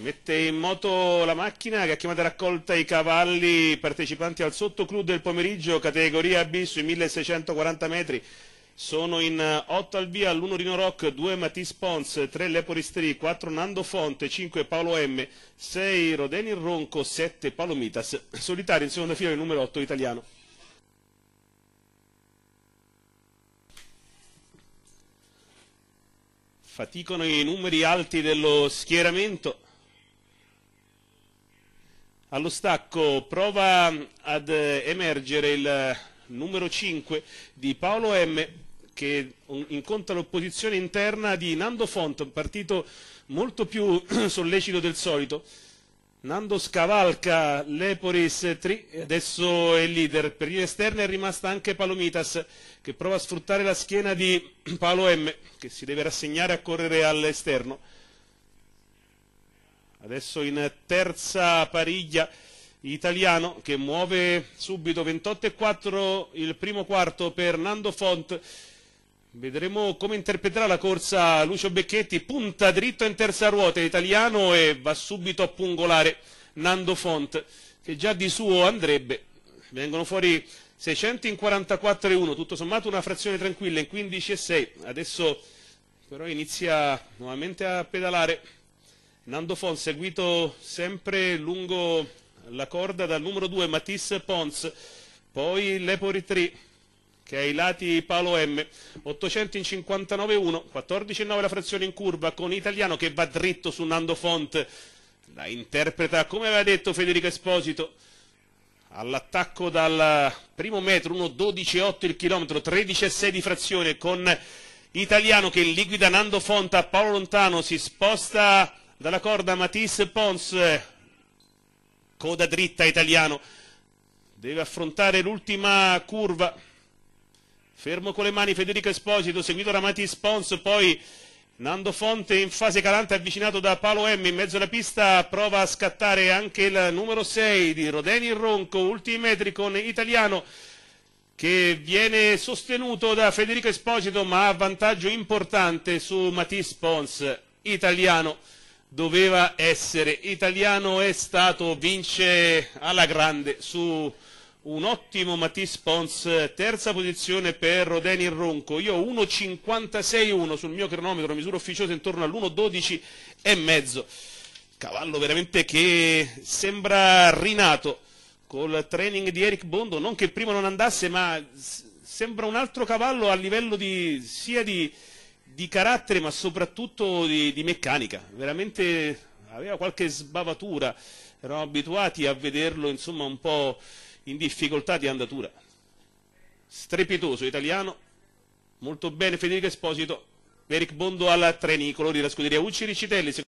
mette in moto la macchina che ha chiamato a raccolta i cavalli partecipanti al sottoclub del pomeriggio, categoria B sui 1640 metri. Sono in 8 eh, al via l'1 Rino Rock, 2 Matisse Pons, 3 Leporistri, 4 Nando Fonte, 5 Paolo M, 6 Rodenin Ronco, 7 Paolo Mitas. Solitario in seconda fila il numero 8 italiano. Faticano i numeri alti dello schieramento. Allo stacco prova ad eh, emergere il eh, numero 5 di Paolo M che incontra l'opposizione interna di Nando Font, un partito molto più sollecito del solito. Nando scavalca l'Eporis 3, adesso è leader. Per linea esterna è rimasta anche Palomitas che prova a sfruttare la schiena di Paolo M che si deve rassegnare a correre all'esterno. Adesso in terza pariglia italiano che muove subito 28,4 il primo quarto per Nando Font. Vedremo come interpreterà la corsa Lucio Becchetti, punta dritto in terza ruota italiano e va subito a pungolare Nando Font che già di suo andrebbe. Vengono fuori 600 in 44,1, tutto sommato una frazione tranquilla in 15,6. Adesso però inizia nuovamente a pedalare. Nando Nandofon seguito sempre lungo la corda dal numero 2 Matisse Pons, poi Lepori 3 che è ai lati Paolo M, 800 in 59-1, 14-9 la frazione in curva con Italiano che va dritto su Nando Font, la interpreta come aveva detto Federico Esposito, all'attacco dal primo metro, 1.12.8 il chilometro, 13.6 di frazione con Italiano che liquida Nando Font a Paolo Lontano, si sposta dalla corda Matisse Pons, coda dritta italiano, deve affrontare l'ultima curva, fermo con le mani Federico Esposito, seguito da Matisse Pons, poi Nando Fonte in fase calante avvicinato da Paolo M in mezzo alla pista prova a scattare anche il numero 6 di Rodeni Ronco, ultimi metri con italiano che viene sostenuto da Federico Esposito ma ha vantaggio importante su Matisse Pons italiano doveva essere italiano è stato vince alla grande su un ottimo Matisse Pons terza posizione per Rodeni Ronco io 1.56.1 sul mio cronometro misura ufficiosa intorno all'1.12 e mezzo cavallo veramente che sembra rinato col training di Eric Bondo non che prima non andasse ma sembra un altro cavallo a livello di, sia di di carattere ma soprattutto di, di meccanica, veramente aveva qualche sbavatura, eravamo abituati a vederlo insomma, un po' in difficoltà di andatura. Strepitoso italiano, molto bene Federico Esposito, Eric Bondo alla Trenico, colori della scuderia Ucci Ricitelli.